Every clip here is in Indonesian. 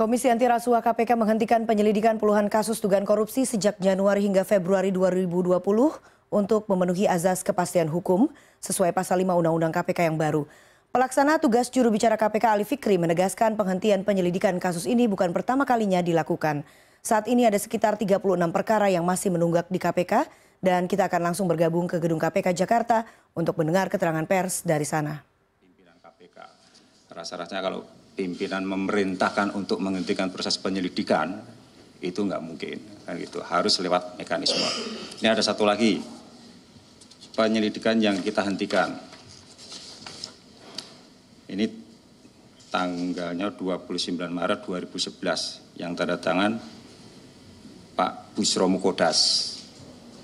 Komisi Anti Rasuah KPK menghentikan penyelidikan puluhan kasus dugaan korupsi sejak Januari hingga Februari 2020 untuk memenuhi azas kepastian hukum sesuai pasal 5 Undang-Undang KPK yang baru. Pelaksana tugas juru bicara KPK Ali Fikri menegaskan penghentian penyelidikan kasus ini bukan pertama kalinya dilakukan. Saat ini ada sekitar 36 perkara yang masih menunggak di KPK dan kita akan langsung bergabung ke gedung KPK Jakarta untuk mendengar keterangan pers dari sana. Pimpinan KPK, rasa-rasanya kalau pimpinan memerintahkan untuk menghentikan proses penyelidikan itu nggak mungkin kan gitu harus lewat mekanisme ini ada satu lagi penyelidikan yang kita hentikan ini tanggalnya 29 Maret 2011 yang tanda tangan Pak Busromo Kodas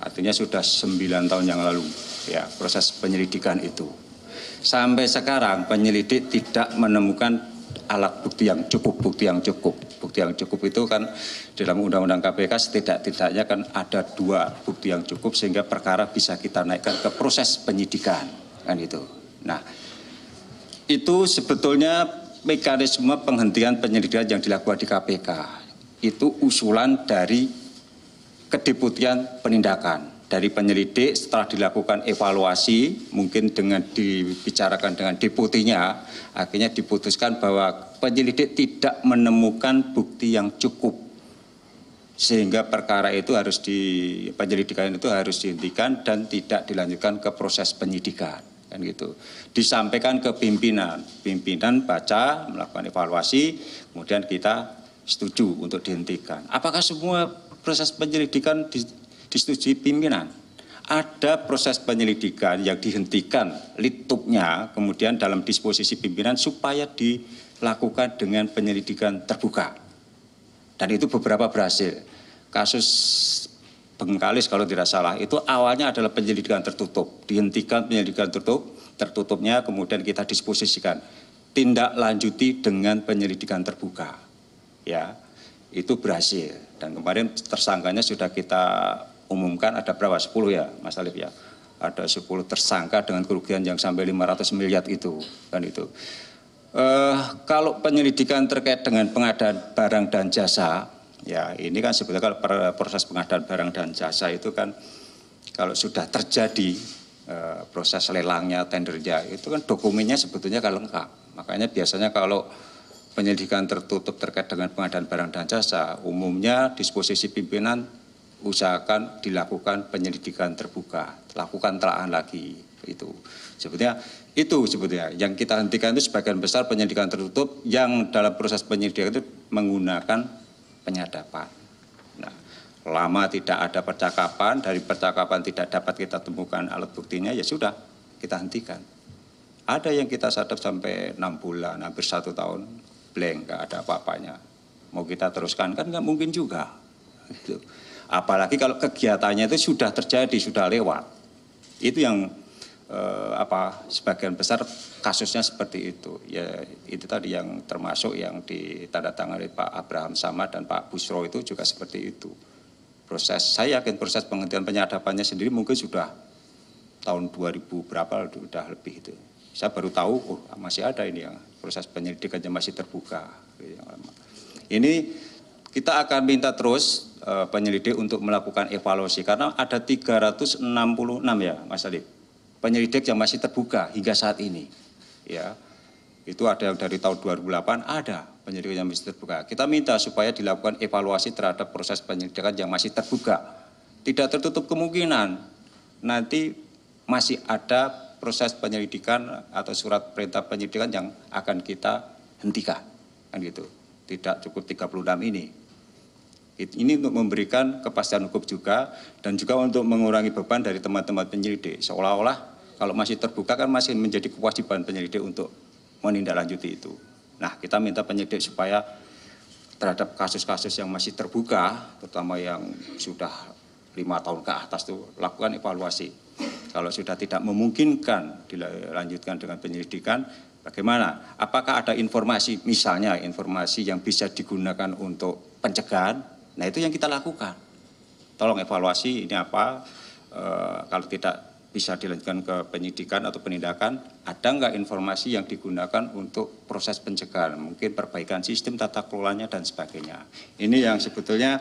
artinya sudah 9 tahun yang lalu ya proses penyelidikan itu sampai sekarang penyelidik tidak menemukan alat bukti yang cukup, bukti yang cukup. Bukti yang cukup itu kan dalam Undang-Undang KPK setidak-tidaknya kan ada dua bukti yang cukup sehingga perkara bisa kita naikkan ke proses penyidikan kan itu. Nah itu sebetulnya mekanisme penghentian penyelidikan yang dilakukan di KPK itu usulan dari kedeputian penindakan dari penyelidik setelah dilakukan evaluasi mungkin dengan dibicarakan dengan deputinya akhirnya diputuskan bahwa penyelidik tidak menemukan bukti yang cukup sehingga perkara itu harus di penyelidikan itu harus dihentikan dan tidak dilanjutkan ke proses penyidikan kan gitu disampaikan ke pimpinan pimpinan baca melakukan evaluasi kemudian kita setuju untuk dihentikan apakah semua proses penyelidikan disetujui pimpinan. Ada proses penyelidikan yang dihentikan litupnya kemudian dalam disposisi pimpinan supaya dilakukan dengan penyelidikan terbuka. Dan itu beberapa berhasil. Kasus Bengkalis kalau tidak salah itu awalnya adalah penyelidikan tertutup, dihentikan penyelidikan tertutup, tertutupnya kemudian kita disposisikan, tindak lanjuti dengan penyelidikan terbuka, ya itu berhasil dan kemarin tersangkanya sudah kita umumkan ada berapa? 10 ya Mas Alif ya. Ada 10 tersangka dengan kerugian yang sampai 500 miliar itu dan itu. Eh, kalau penyelidikan terkait dengan pengadaan barang dan jasa, ya ini kan sebetulnya kalau proses pengadaan barang dan jasa itu kan kalau sudah terjadi eh, proses lelangnya, tendernya itu kan dokumennya sebetulnya kan lengkap. Makanya biasanya kalau penyelidikan tertutup terkait dengan pengadaan barang dan jasa, umumnya disposisi pimpinan usahakan dilakukan penyelidikan terbuka, lakukan telahan lagi itu. Sebetulnya itu sebetulnya yang kita hentikan itu sebagian besar penyelidikan tertutup yang dalam proses penyelidikan itu menggunakan penyadapan. Nah, lama tidak ada percakapan, dari percakapan tidak dapat kita temukan alat buktinya ya sudah kita hentikan. Ada yang kita sadap sampai enam bulan, hampir satu tahun, blank, nggak ada apa-apanya. Mau kita teruskan kan nggak mungkin juga. Gitu. Apalagi kalau kegiatannya itu sudah terjadi, sudah lewat. Itu yang eh, apa sebagian besar kasusnya seperti itu. Ya itu tadi yang termasuk yang ditandatangani Pak Abraham Samad dan Pak Busro itu juga seperti itu. Proses saya yakin proses penghentian penyadapannya sendiri mungkin sudah tahun 2000 berapa sudah lebih itu. Saya baru tahu oh masih ada ini yang proses penyelidikannya masih terbuka. Ini kita akan minta terus Eh, penyelidik untuk melakukan evaluasi karena ada 366 ya Mas Alif penyelidik yang masih terbuka hingga saat ini ya itu ada yang dari tahun 2008 ada penyelidik yang masih terbuka kita minta supaya dilakukan evaluasi terhadap proses penyelidikan yang masih terbuka tidak tertutup kemungkinan nanti masih ada proses penyelidikan atau surat perintah penyelidikan yang akan kita hentikan kan gitu tidak cukup 36 ini ini untuk memberikan kepastian hukum juga dan juga untuk mengurangi beban dari teman-teman penyelidik. Seolah-olah kalau masih terbuka kan masih menjadi kewajiban penyelidik untuk menindaklanjuti itu. Nah, kita minta penyelidik supaya terhadap kasus-kasus yang masih terbuka, terutama yang sudah lima tahun ke atas itu lakukan evaluasi. Kalau sudah tidak memungkinkan dilanjutkan dengan penyelidikan, bagaimana? Apakah ada informasi, misalnya informasi yang bisa digunakan untuk pencegahan, Nah itu yang kita lakukan. Tolong evaluasi ini apa, e, kalau tidak bisa dilanjutkan ke penyidikan atau penindakan, ada nggak informasi yang digunakan untuk proses pencegahan, mungkin perbaikan sistem tata kelolanya dan sebagainya. Ini yang sebetulnya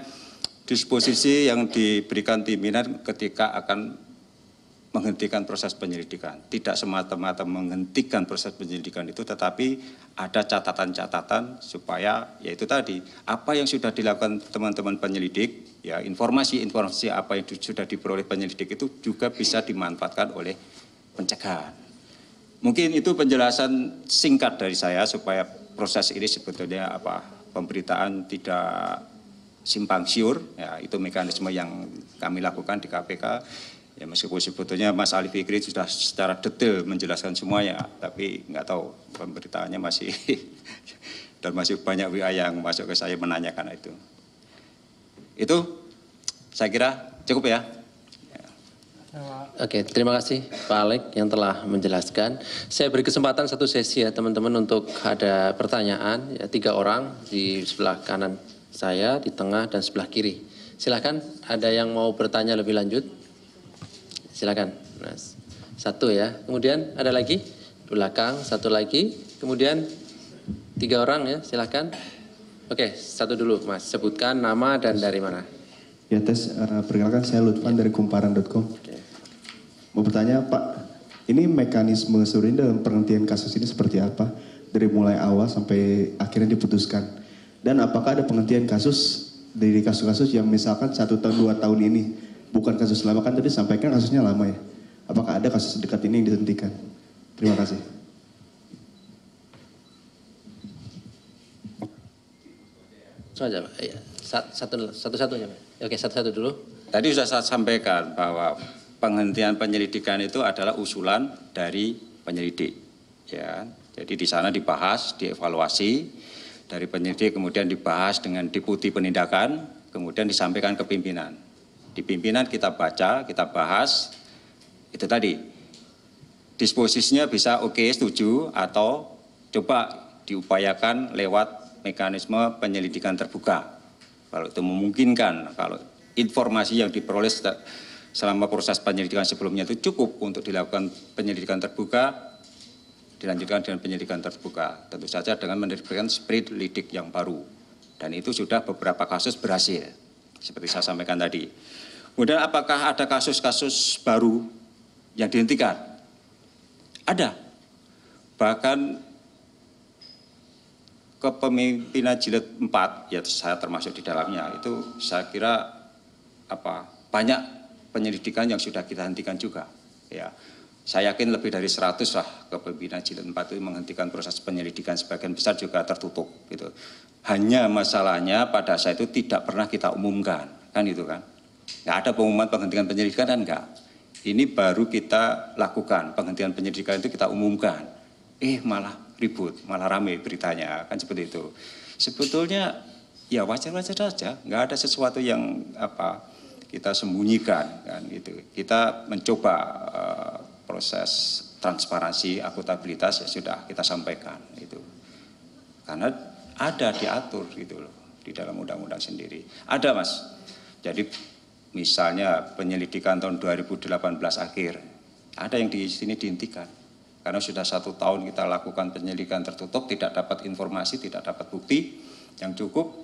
disposisi yang diberikan timinan ketika akan menghentikan proses penyelidikan. Tidak semata-mata menghentikan proses penyelidikan itu, tetapi ada catatan-catatan supaya yaitu tadi apa yang sudah dilakukan teman-teman penyelidik, ya informasi-informasi apa yang sudah diperoleh penyelidik itu juga bisa dimanfaatkan oleh pencegahan. Mungkin itu penjelasan singkat dari saya supaya proses ini sebetulnya apa pemberitaan tidak simpang siur, ya itu mekanisme yang kami lakukan di KPK Ya meskipun sebetulnya Mas Ali Fikri sudah secara detail menjelaskan semuanya, tapi nggak tahu pemberitaannya masih dan masih banyak WA yang masuk ke saya menanyakan itu. Itu saya kira cukup ya. Oke, terima kasih Pak Alek yang telah menjelaskan. Saya beri kesempatan satu sesi ya teman-teman untuk ada pertanyaan. Ya, tiga orang di sebelah kanan saya, di tengah, dan sebelah kiri. Silahkan ada yang mau bertanya lebih lanjut. Silakan, Mas. Satu ya. Kemudian ada lagi belakang, satu lagi. Kemudian tiga orang ya, silakan. Oke, satu dulu, Mas. Sebutkan nama dan dari mana. Ya, tes uh, eh, perkenalkan saya Lutfan ya. dari kumparan.com. Mau bertanya, Pak, ini mekanisme sebenarnya dalam penghentian kasus ini seperti apa? Dari mulai awal sampai akhirnya diputuskan. Dan apakah ada penghentian kasus dari kasus-kasus yang misalkan satu tahun dua tahun ini bukan kasus lama kan tadi sampaikan kasusnya lama ya. Apakah ada kasus dekat ini yang dihentikan? Terima kasih. Saja, iya. satu satu satu ya, Oke, satu satu dulu. Tadi sudah saya sampaikan bahwa penghentian penyelidikan itu adalah usulan dari penyelidik. Ya, jadi di sana dibahas, dievaluasi dari penyelidik, kemudian dibahas dengan deputi penindakan, kemudian disampaikan ke pimpinan di pimpinan kita baca, kita bahas, itu tadi. Disposisinya bisa oke, okay, setuju, atau coba diupayakan lewat mekanisme penyelidikan terbuka. Kalau itu memungkinkan, kalau informasi yang diperoleh selama proses penyelidikan sebelumnya itu cukup untuk dilakukan penyelidikan terbuka, dilanjutkan dengan penyelidikan terbuka. Tentu saja dengan menerbitkan spirit lidik yang baru. Dan itu sudah beberapa kasus berhasil, seperti saya sampaikan tadi. Kemudian apakah ada kasus-kasus baru yang dihentikan? Ada. Bahkan kepemimpinan jilid 4 ya saya termasuk di dalamnya itu saya kira apa banyak penyelidikan yang sudah kita hentikan juga ya saya yakin lebih dari 100 lah kepemimpinan jilid 4 itu menghentikan proses penyelidikan sebagian besar juga tertutup gitu hanya masalahnya pada saat itu tidak pernah kita umumkan kan itu kan Nggak ada pengumuman penghentian penyelidikan kan enggak. Ini baru kita lakukan, penghentian penyelidikan itu kita umumkan. Eh malah ribut, malah rame beritanya, kan seperti itu. Sebetulnya ya wajar-wajar saja, nggak ada sesuatu yang apa kita sembunyikan kan gitu. Kita mencoba uh, proses transparansi akuntabilitas ya sudah kita sampaikan itu. Karena ada diatur gitu loh di dalam undang-undang sendiri. Ada Mas. Jadi Misalnya penyelidikan tahun 2018 akhir, ada yang di sini dihentikan. Karena sudah satu tahun kita lakukan penyelidikan tertutup, tidak dapat informasi, tidak dapat bukti yang cukup,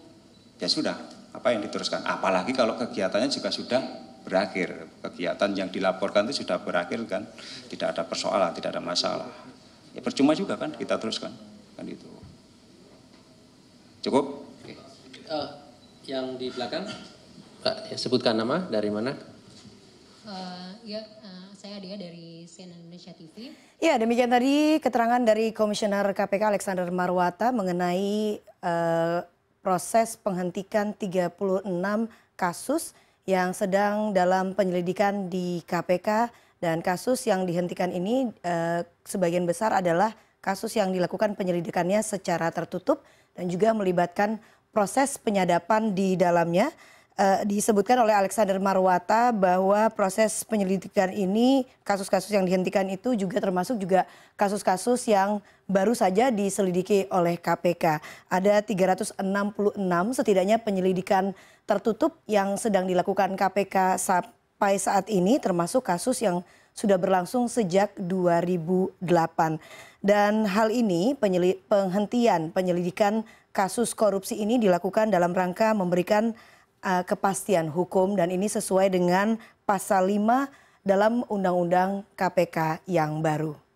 ya sudah, apa yang diteruskan. Apalagi kalau kegiatannya juga sudah berakhir. Kegiatan yang dilaporkan itu sudah berakhir kan, tidak ada persoalan, tidak ada masalah. Ya percuma juga kan kita teruskan, kan itu. Cukup? Uh, yang di belakang Eh, sebutkan nama dari mana? Uh, ya, uh, saya Adia dari CNN Indonesia TV. Ya, demikian tadi keterangan dari Komisioner KPK Alexander Marwata mengenai uh, proses penghentikan 36 kasus yang sedang dalam penyelidikan di KPK dan kasus yang dihentikan ini uh, sebagian besar adalah kasus yang dilakukan penyelidikannya secara tertutup dan juga melibatkan proses penyadapan di dalamnya uh, disebutkan oleh Alexander Marwata bahwa proses penyelidikan ini kasus-kasus yang dihentikan itu juga termasuk juga kasus-kasus yang baru saja diselidiki oleh KPK. Ada 366 setidaknya penyelidikan tertutup yang sedang dilakukan KPK sampai saat ini termasuk kasus yang sudah berlangsung sejak 2008. Dan hal ini penyeli penghentian penyelidikan kasus korupsi ini dilakukan dalam rangka memberikan uh, kepastian hukum dan ini sesuai dengan pasal 5 dalam Undang-Undang KPK yang baru.